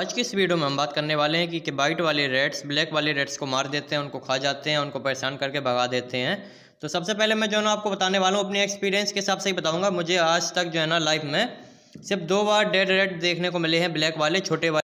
आज की इस वीडियो में हम बात करने वाले हैं कि, कि बाइट वाले रेड्स ब्लैक वाले रेड्स को मार देते हैं उनको खा जाते हैं उनको परेशान करके भगा देते हैं तो सबसे पहले मैं जो है ना आपको बताने वाला हूँ अपने एक्सपीरियंस के हिसाब से ही बताऊँगा मुझे आज तक जो है ना लाइफ में सिर्फ दो बार डेड रेड देखने को मिले हैं ब्लैक वाले छोटे वाले